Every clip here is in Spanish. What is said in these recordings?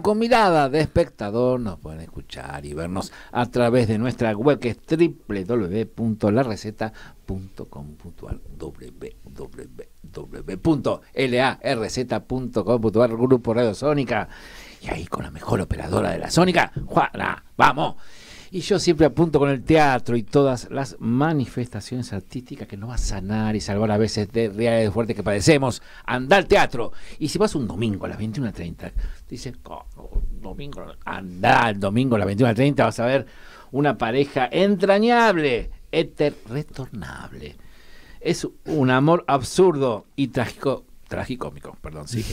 con mirada de espectador, nos pueden escuchar y vernos a través de nuestra web que es www.lareceta.com.ar Grupo Radio Sónica y ahí con la mejor operadora de la Sónica, Juana, vamos. Y yo siempre apunto con el teatro y todas las manifestaciones artísticas que nos va a sanar y salvar a veces de realidades fuertes que padecemos. Anda al teatro. Y si vas un domingo a las 21.30, dices, domingo, anda al domingo a las 21.30, vas a ver una pareja entrañable, eterretornable. retornable. Es un amor absurdo y trágico Tragicómico, perdón, sí,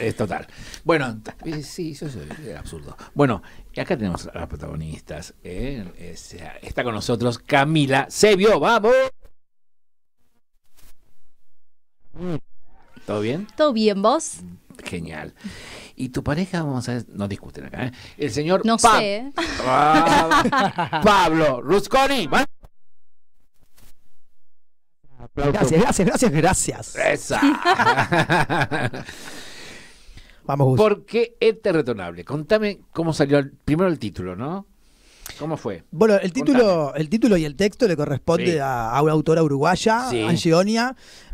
es, total. Bueno, eh, sí, eso es absurdo. Bueno, acá tenemos a las protagonistas. Eh, está con nosotros Camila Sebio, vamos. ¿Todo bien? Todo bien, vos. Genial. Y tu pareja, vamos a ver, no discuten acá, eh. El señor no sé. Ah, Pablo Rusconi. ¿va? Gracias, gracias, gracias, gracias. Esa. Vamos, Gus. ¿Por qué es retornable? Contame cómo salió primero el título, ¿no? ¿Cómo fue? Bueno, el título, el título y el texto le corresponde a, una autora uruguaya, sí.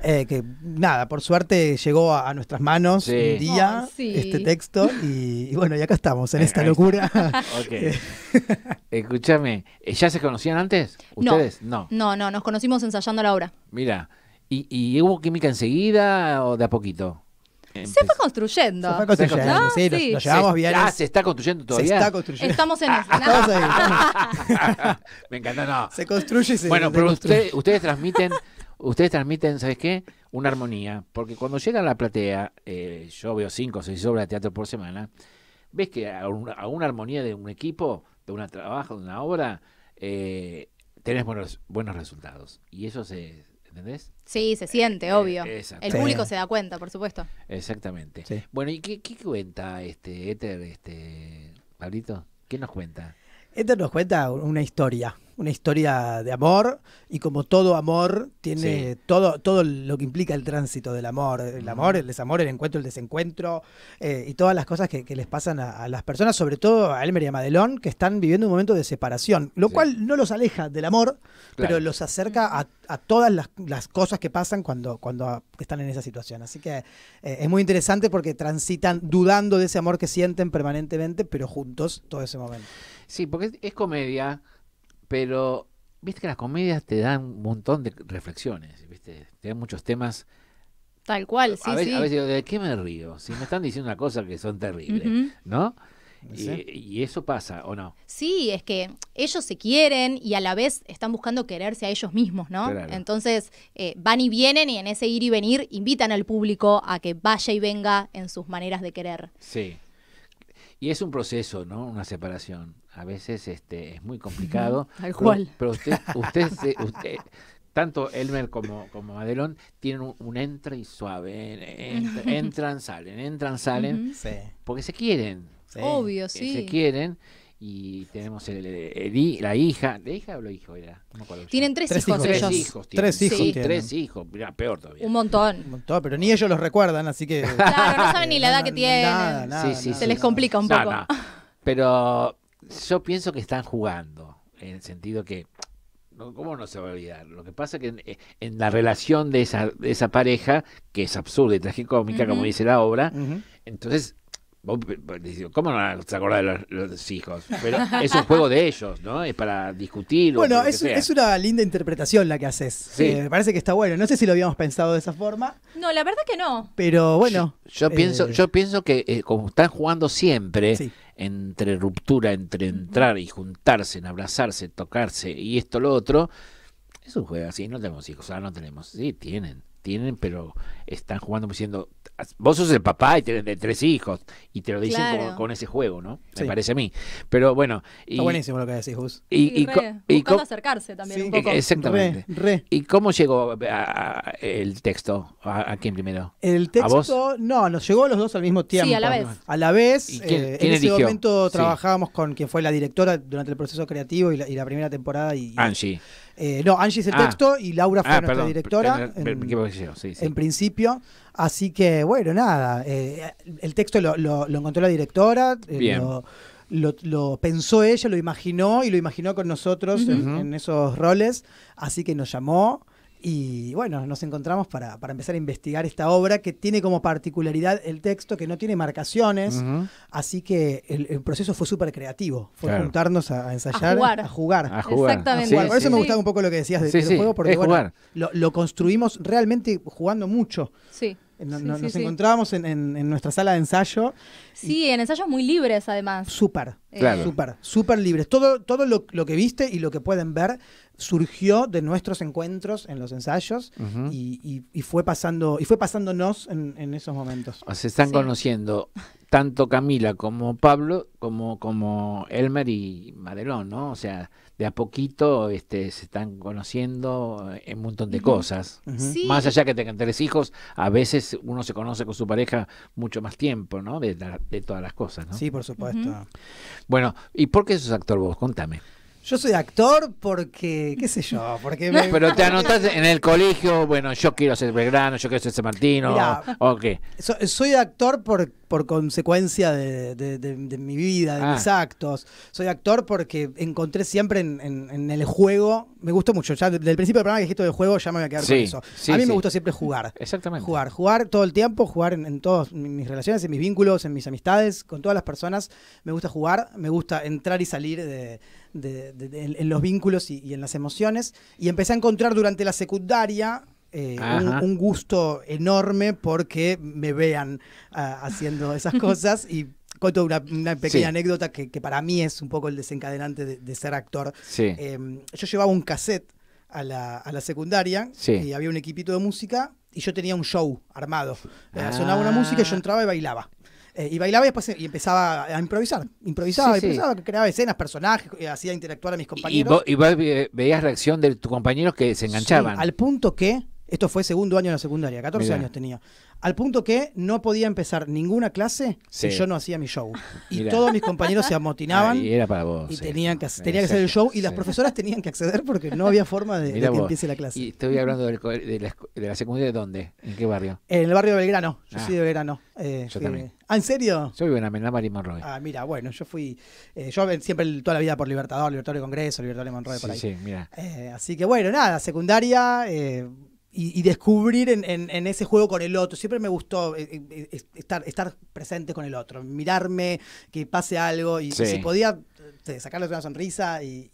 Eh, que nada, por suerte llegó a, nuestras manos un día este texto y, bueno, y acá estamos en esta locura. Escúchame, eh, ¿ya se conocían antes? ¿Ustedes? No. no. No, no, nos conocimos ensayando la obra. Mira, ¿y, y hubo química enseguida o de a poquito? Se fue construyendo. Se fue construyendo, sí, sí. Lo, llevamos bien. Ah, se está construyendo todavía. Se está construyendo. Estamos en ah, la ah, Estamos ah, Me encanta, no. Se construye y se Bueno, pero ustedes transmiten, ustedes transmiten, ¿sabes qué? Una armonía. Porque cuando llega a la platea, eh, yo veo cinco o seis obras de teatro por semana, ves que a una, armonía de un equipo, de un trabajo, de una obra, eh, tenés buenos, buenos resultados. Y eso se, ¿Entendés? Sí, se eh, siente, eh, obvio. el público se da cuenta, por supuesto. Exactamente. Bueno, ¿y qué, cuenta este Éter, este Pablito? ¿Qué nos cuenta? Esta nos cuenta una historia, una historia de amor y como todo amor tiene todo, todo lo que implica el tránsito del amor, el amor, el desamor, el encuentro, el desencuentro eh, y todas las cosas que, les pasan a, las personas, sobre todo a Elmer y a Madelón, que están viviendo un momento de separación, lo cual no los aleja del amor, pero los acerca a, todas las, cosas que pasan cuando, cuando están en esa situación. Así que eh, es muy interesante porque transitan dudando de ese amor que sienten permanentemente, pero juntos todo ese momento. Sí, porque es, comedia, pero viste que las comedias te dan un montón de reflexiones, viste, te dan muchos temas. Tal cual, sí, a veces, A veces digo, ¿de qué me río? Si me están diciendo una cosa que son terribles, ¿no? Y, eso pasa, ¿o no? Sí, es que ellos se quieren y a la vez están buscando quererse a ellos mismos, ¿no? Entonces eh, van y vienen y en ese ir y venir invitan al público a que vaya y venga en sus maneras de querer. Sí. Y es un proceso, ¿no? Una separación. A veces este, es muy complicado. Al cual. Pero, usted, usted, usted, tanto Elmer como, como tienen un, entra y suave. entran, salen, entran, salen. Porque se quieren. Obvio, sí. Se quieren y tenemos el, la hija, ¿de hija o lo hijo era? tienen tres, hijos, ellos. Tres hijos, Tres hijos, sí. tres hijos, mira, peor todavía. Un montón. Un montón, pero ni ellos los recuerdan, así que Claro, no saben ni la edad que tienen. Nada, nada, se les complica un poco. pero yo pienso que están jugando en el sentido que ¿Cómo no se va a olvidar? Lo que pasa es que en, la relación de esa, de esa pareja, que es absurda y tragicómica, cómica como dice la obra, entonces eh, pues, ¿Cómo no se de los, hijos? Pero es un juego de ellos, ¿no? Es para discutir. Bueno, es, una linda interpretación la que haces. Eh, me parece que está bueno. No sé si lo habíamos pensado de esa forma. No, la verdad que no. Pero bueno. Yo, pienso, eh, yo pienso que como están jugando siempre, entre ruptura, entre entrar y juntarse, en abrazarse, tocarse y esto, lo otro, es un juego así. No tenemos hijos, sea, no tenemos. Sí, tienen tienen, pero están jugando diciendo, vos sos el papá y de tres hijos, y te lo dicen con, ese juego, ¿no? Me parece a mí. Pero bueno. Y, Está buenísimo lo que decís, Gus. Y, y, buscando acercarse también un poco. E, exactamente. ¿Y cómo llegó el texto? ¿A, quién primero? El texto, no, nos llegó los dos al mismo tiempo. Sí, a la vez. A la vez. Eh, en ese momento trabajábamos con quien fue la directora durante el proceso creativo y la, primera temporada. Y, sí eh, no, Angie es el ah. texto y Laura fue ah, nuestra directora. En, principio. Así que, bueno, nada. Eh, el texto lo, encontró la directora. Eh, lo, pensó ella, lo imaginó y lo imaginó con nosotros en, esos roles. Así que nos llamó, y bueno, nos encontramos para, empezar a investigar esta obra que tiene como particularidad el texto que no tiene marcaciones, así que el, proceso fue súper creativo, fue juntarnos a, ensayar, a jugar. A jugar. Exactamente. Por eso me gustaba un poco lo que decías de, del juego, porque bueno, lo, construimos realmente jugando mucho. Sí. Eh, nos, encontrábamos en, en, en, nuestra sala de ensayo. Sí, en ensayos muy libres además. Súper. Eh, claro. súper, libres. Todo, todo lo, que viste y lo que pueden ver surgió de nuestros encuentros en los ensayos y, fue pasando, y fue pasándonos en, esos momentos. se están conociendo tanto Camila como Pablo, como, como Elmer y Madelón, ¿no? O sea, de a poquito este, se están conociendo en un montón de cosas. Más allá que tengan tres hijos, a veces uno se conoce con su pareja mucho más tiempo, ¿no? De, de todas las cosas, ¿no? Sí, por supuesto. Bueno, ¿y por qué sos actor vos? Contame. Yo soy actor porque, qué sé yo, porque... Me... Pero te anotaste en el colegio, bueno, yo quiero ser Belgrano, yo quiero ser San Martino, o, qué. soy actor porque por consecuencia de, mi vida, de mis ah. actos. Soy actor porque encontré siempre en, el juego, me gusta mucho, ya desde el principio del programa que dijiste de juego ya me voy a quedar con eso. a mí me gusta siempre jugar. Exactamente. Jugar, jugar todo el tiempo, jugar en, todas mis relaciones, en mis vínculos, en mis amistades, con todas las personas. Me gusta jugar, me gusta entrar y salir de, en, los vínculos y, en las emociones. Y empecé a encontrar durante la secundaria eh, un, gusto enorme porque me vean ah, haciendo esas cosas y cuento una, pequeña anécdota que, para mí es un poco el desencadenante de, ser actor. Em, yo llevaba un cassette a la, secundaria y había un equipito de música y yo tenía un show armado. Eh, sonaba una música, yo ah. entraba y bailaba. Eh, y bailaba y después empezaba a improvisar. Improvisaba, creaba escenas, personajes, hacía interactuar a mis compañeros. Y, vos, veías reacción de tus compañeros que se enganchaban. al punto que esto fue segundo año de la secundaria, 14 años tenía. Al punto que no podía empezar ninguna clase si yo no hacía mi show. Y todos mis compañeros se amotinaban. y era para vos. Y tenían que, tenía que hacer el show y las profesoras tenían que acceder porque no había forma de, que empiece la clase. Y estoy hablando de, la, secundaria de, ¿dónde? ¿En qué barrio? En el barrio de Belgrano. Yo ah. soy de Belgrano. Eh, yo eh, también. ¿Ah, en serio? Yo vivo en Amená y Monroe. Ah, mira, bueno, yo fui. Eh, yo siempre toda la vida por Libertador, Libertador de Congreso, Libertador de Monroe, por ahí. así que bueno, nada, secundaria y, descubrir en, ese juego con el otro. Siempre me gustó eh, eh, eh, estar, estar presente con el otro, mirarme, que pase algo y si podía sacarle una sonrisa y,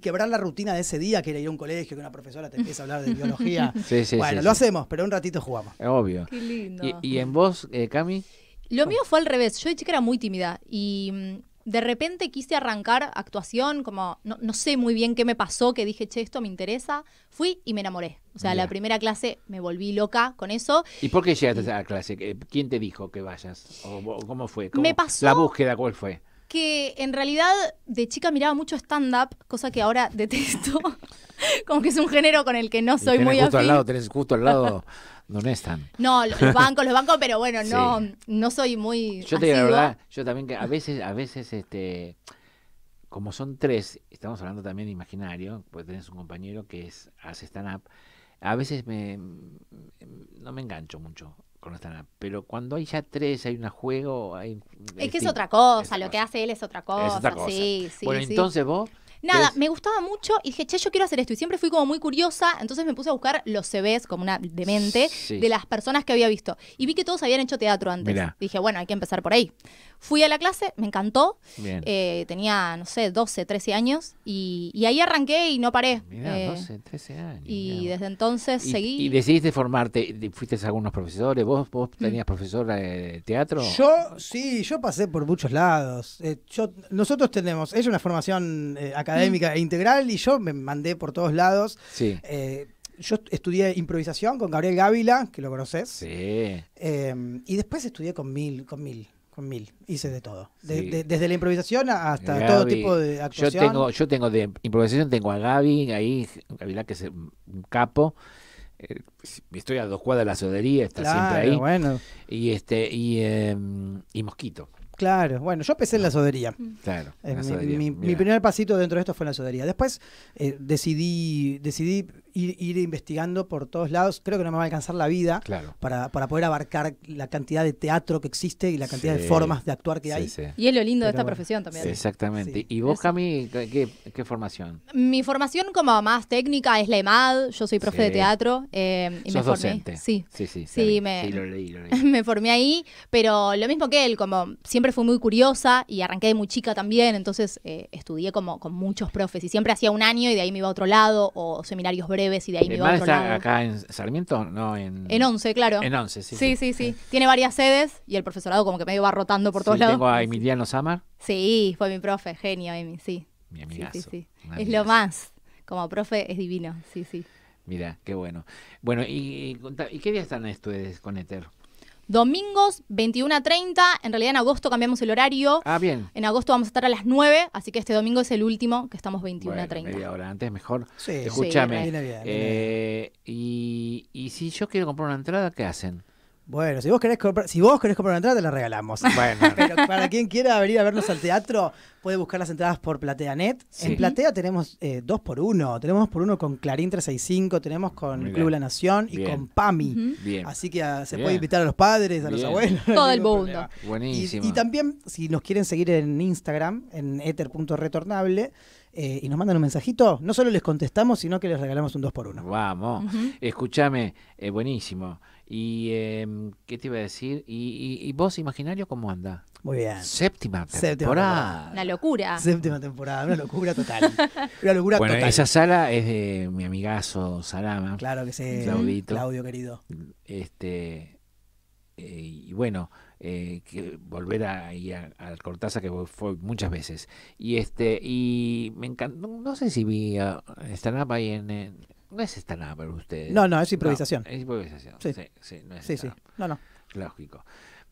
quebrar la rutina de ese día, que era ir a un colegio, que una profesora te empieza a hablar de biología. bueno, lo hacemos, pero un ratito jugamos. Obvio. Qué lindo. ¿Y, en vos, Cami? Lo oh. mío fue al revés. Yo de chica era muy tímida y mm, de repente quise arrancar actuación, como no, sé muy bien qué me pasó, que dije, che, esto me interesa. Fui y me enamoré. O sea, la primera clase me volví loca con eso. ¿Y por qué llegaste a la clase? ¿Quién te dijo que vayas? ¿O, cómo fue? Me pasó... ¿La búsqueda cuál fue? que en realidad de chica miraba mucho stand-up, cosa que ahora detesto. Como que es un género con el que no soy muy justo Al lado, tenés justo al lado donde están. No, los bancos, los bancos, pero bueno, no, no soy muy. Yo te digo la verdad, yo también que a veces, a veces, este, como son tres, estamos hablando también de imaginario, porque tenés un compañero que es hace stand-up. A veces me no me engancho mucho. Pero cuando hay ya tres, hay un juego. es que es este, otra cosa, lo que hace él es otra cosa. Sí, sí, bueno, entonces vos. Nada, me gustaba mucho y dije, che, yo quiero hacer esto. Y siempre fui como muy curiosa, entonces me puse a buscar los CVs, como una demente, de las personas que había visto. Y vi que todos habían hecho teatro antes. Dije, bueno, hay que empezar por ahí. Fui a la clase, me encantó. Eh, tenía, no sé, 12, 13 años y, ahí arranqué y no paré. Mirá, 12, eh, 13 años. Y desde entonces seguí. ¿Y decidiste formarte? ¿Fuiste a algunos profesores? ¿Vos, mm. tenías profesor profesora eh, de teatro? Yo sí, yo pasé por muchos lados. nosotros tenemos, es una formación académica mm. e integral y yo me mandé por todos lados. Sí yo estudié improvisación con Gabriel Gávila, que lo conoces. Sí. y después estudié con Mil, con Mil mil. Hice de todo. desde la improvisación hasta todo tipo de actuación. Yo tengo, yo tengo de improvisación, tengo a Gaby, ahí, la que es un capo. Eh, estoy a dos cuadras de la sodería, está siempre ahí. Y este, y, em, y Mosquito. Claro, bueno, yo empecé en la sodería. Mm. Claro. Eh, mi, primer pasito dentro de esto fue en la sodería. Después eh, decidí, decidí ir, investigando por todos lados. Creo que no me va a alcanzar la vida claro. para, poder abarcar la cantidad de teatro que existe y la cantidad de formas de actuar que hay. Y es lo lindo de esta profesión también. Exactamente. ¿Y vos, Cami, ¿qué, qué, formación? Mi formación como más técnica es la EMAD. Yo soy profe de teatro. Eh, y me formé. Sí, sí, sí. Sí, me, me formé ahí, pero lo mismo que él, como siempre fue fui muy curiosa y arranqué de muy chica también, entonces eh, estudié como con muchos profes y siempre hacía un año y de ahí me iba a otro lado o seminarios breves y de ahí me eh, iba a otro lado. acá en Sarmiento? No, en... En 11, claro. En Once, sí. Sí, sí, sí. Tiene varias sedes y el profesorado como que medio va rotando por todos lados. Tengo a Emiliano Samar. Sí, fue mi profe, genio Emi, sí. Mi amigazo. Es lo más. Como profe es divino, sí, sí. Mira, qué bueno. Bueno, ¿y, y qué día están ustedes con Ether? Domingos 21 a 30, en realidad en agosto cambiamos el horario. Ah, bien. En agosto vamos a estar a las 9, así que este domingo es el último que estamos 21 a 30. antes mejor. Sí, escúchame. Eh, y si yo quiero comprar una entrada, ¿qué hacen? Bueno, si vos querés comprar, si vos querés comprar una entrada, te la regalamos. Bueno. para quien quiera venir a vernos al teatro, puede buscar las entradas por PlateaNet. En Platea tenemos eh, dos por uno. Tenemos por uno con Clarín 365, tenemos con Club La Nación y con PAMI. Así que ah, se puede invitar a los padres, a los abuelos. Todo el mundo. Buenísimo. Y, también, si nos quieren seguir en Instagram, en ether.retornable, eh, y nos mandan un mensajito, no solo les contestamos, sino que les regalamos un dos por uno. Vamos. Escúchame, eh, buenísimo. ¿Y em, qué te iba a decir? ¿Y, vos, Imaginario, cómo anda? Muy bien. Séptima temporada. Una locura. Séptima temporada, una locura total. una locura bueno, Esa sala es de mi amigazo Salama. Claro que sí. Claudio, querido. Este, eh, y bueno, eh, que volver a, ir al Cortázar que fue muchas veces. Y este, y me encantó, no sé si vi a ahí en no es esta nada para ustedes. No, no, es improvisación. es improvisación. Sí, sí, no No, Lógico.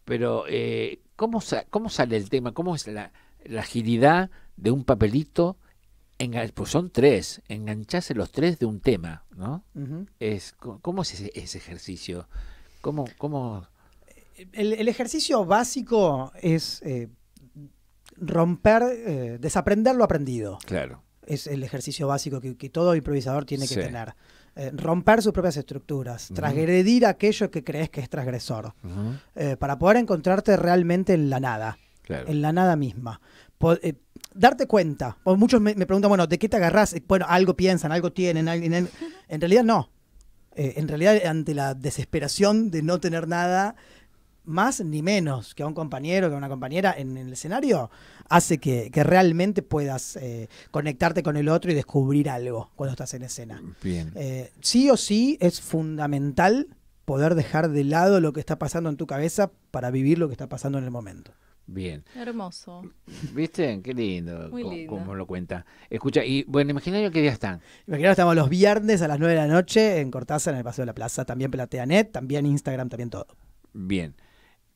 Pero, eh, ¿cómo, ¿cómo sale el tema? ¿Cómo es la, agilidad de un papelito? pues son tres, engancharse los tres de un tema, ¿no? es, ¿Cómo es ese, ejercicio? ¿Cómo, cómo... El, ejercicio básico es eh, romper, eh, desaprender lo aprendido. Claro es el ejercicio básico que, todo improvisador tiene que tener. Eh, romper sus propias estructuras, transgredir aquello que crees que es transgresor, eh, para poder encontrarte realmente en la nada, en la nada misma. Eh, darte cuenta, muchos me, preguntan, bueno, ¿de qué te agarras Bueno, algo piensan, algo tienen, en realidad no. en realidad, ante la desesperación de no tener nada, más ni menos que a un compañero, que a una compañera en, el escenario, hace que, realmente puedas eh, conectarte con el otro y descubrir algo cuando estás en escena. Bien. Eh, sí o sí es fundamental poder dejar de lado lo que está pasando en tu cabeza para vivir lo que está pasando en el momento. Bien. Hermoso. ¿Viste? Qué lindo, Cómo, lo cuenta. Escucha, y bueno, imaginario, ¿qué día están? que estamos los viernes a las 9 de la noche en Cortázar, en el Paseo de la Plaza. También Plateanet, también Instagram, también todo. Bien.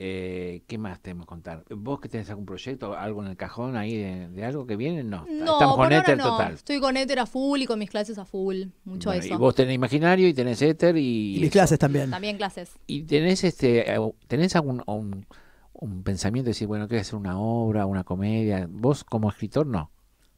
Eh, ¿Qué más tenemos que contar? ¿Vos que tenés algún proyecto, algo en el cajón ahí de, algo que viene? No, estamos con Ether total. Estoy con Ether a full y con mis clases a full, mucho eso. Y vos tenés Imaginario y tenés Ether y... mis clases también. También clases. ¿Y tenés, este, tenés algún un, pensamiento de decir, bueno, quiero hacer una obra, una comedia? ¿Vos como escritor no?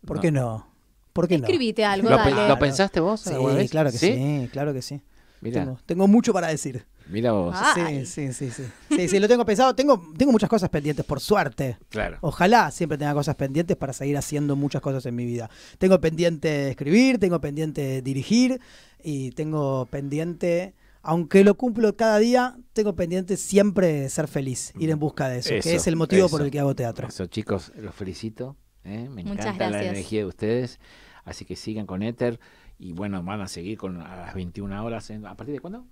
¿Por qué no? ¿Por qué Escribite algo, ¿Lo, pensaste vos? Sí, claro que ¿Sí? claro que sí. Mira. tengo, mucho para decir. Mira vos. Sí, sí, sí, sí. Sí, sí, lo tengo pensado. Tengo, tengo muchas cosas pendientes, por suerte. Claro. Ojalá siempre tenga cosas pendientes para seguir haciendo muchas cosas en mi vida. Tengo pendiente escribir, tengo pendiente dirigir y tengo pendiente aunque lo cumplo cada día, tengo pendiente siempre ser feliz, ir en busca de eso, que es el motivo por el que hago teatro. Eso, chicos, los felicito. ¿eh? Me encanta la energía de ustedes. Así que sigan con Éter y bueno, van a seguir con a las 21 horas. ¿A partir de cuándo?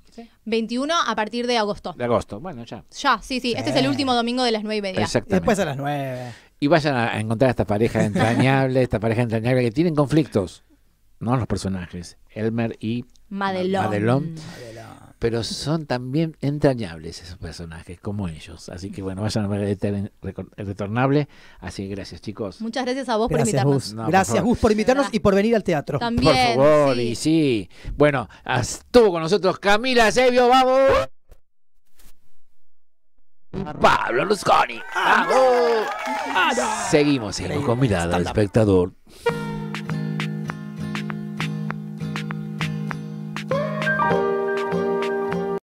21 a partir de agosto. De agosto, bueno, ya. Ya, sí, sí, Este es el último domingo de las 9 y media. Después a las 9. Y vayan a encontrar a esta pareja entrañable, esta pareja entrañable que tienen conflictos. No los personajes. Elmer y Madelón. Madelón pero son también entrañables esos personajes, como ellos. Así que bueno, vayan a ver el, retornable. Así que gracias, chicos. Muchas gracias a vos por invitarnos. gracias, Gus, por invitarnos y por venir al teatro. También, por favor, y sí. Bueno, estuvo con nosotros Camila Sebio, vamos. Pablo Lusconi. ¡Vamos! Seguimos, seguimos con mirada al espectador.